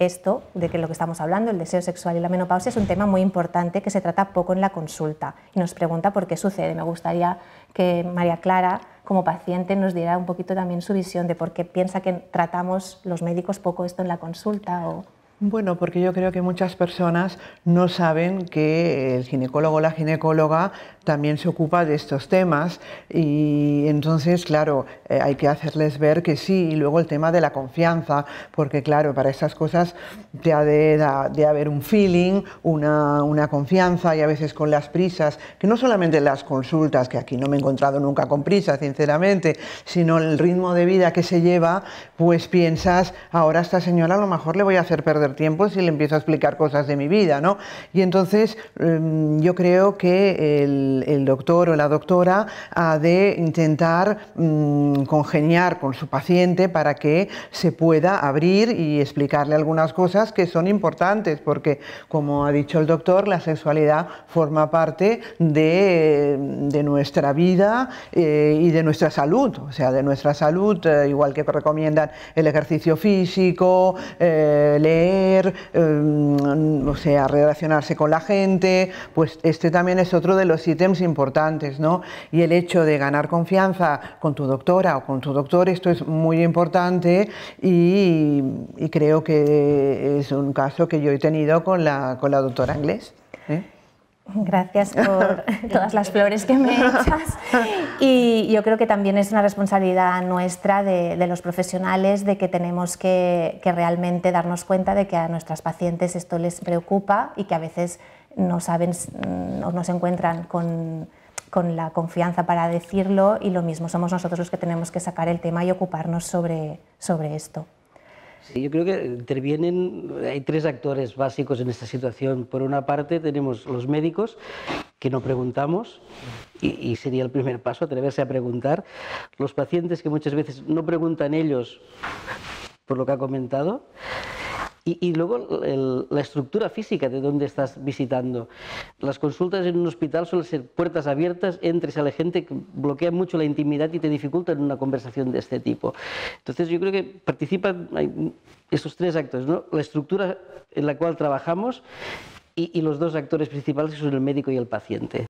esto de que lo que estamos hablando, el deseo sexual y la menopausia, es un tema muy importante que se trata poco en la consulta y nos pregunta por qué sucede. Me gustaría que María Clara, como paciente, nos diera un poquito también su visión de por qué piensa que tratamos los médicos poco esto en la consulta o... Bueno, porque yo creo que muchas personas no saben que el ginecólogo o la ginecóloga también se ocupa de estos temas y entonces, claro, eh, hay que hacerles ver que sí. Y luego el tema de la confianza, porque claro, para estas cosas te ha de, haber un feeling, una, una, confianza y a veces con las prisas, que no solamente las consultas, que aquí no me he encontrado nunca con prisa sinceramente, sino el ritmo de vida que se lleva, pues piensas, ahora a esta señora a lo mejor le voy a hacer perder tiempo si le empiezo a explicar cosas de mi vida, ¿no? Y entonces em, yo creo que el el, doctor o la doctora ha de intentar mm, congeniar con su paciente para que se pueda abrir y explicarle algunas cosas que son importantes, porque como ha dicho el doctor, la sexualidad forma parte de, de nuestra vida eh, y de nuestra salud, o sea, de nuestra salud, eh, igual que recomiendan el ejercicio físico, eh, leer, o sea, relacionarse con la gente, pues este también es otro de los temas importantes, ¿no? Y el hecho de ganar confianza con tu doctora o con tu doctor, esto es muy importante y, creo que es un caso que yo he tenido con la, con la doctora inglés. ¿eh? Gracias por todas las flores que me echas. Y yo creo que también es una responsabilidad nuestra de, los profesionales de que tenemos que, que, realmente darnos cuenta de que a nuestras pacientes esto les preocupa y que a veces no saben mm, o no se encuentran con, la confianza para decirlo y lo mismo, somos nosotros los que tenemos que sacar el tema y ocuparnos sobre, sobre esto. Sí, yo creo que intervienen, hay tres actores básicos en esta situación. Por una parte tenemos los médicos, que no preguntamos, y, sería el primer paso, atreverse a preguntar. Los pacientes que muchas veces no preguntan ellos por lo que ha comentado. Y, luego la estructura física de donde estás visitando. Las consultas en un hospital suelen ser puertas abiertas, entres a la gente, que bloquea mucho la intimidad y te dificulta en una conversación de este tipo. Entonces yo creo que participan esos tres actos, ¿no? la estructura en la cual trabajamos y, y los dos actores principales que son el médico y el paciente.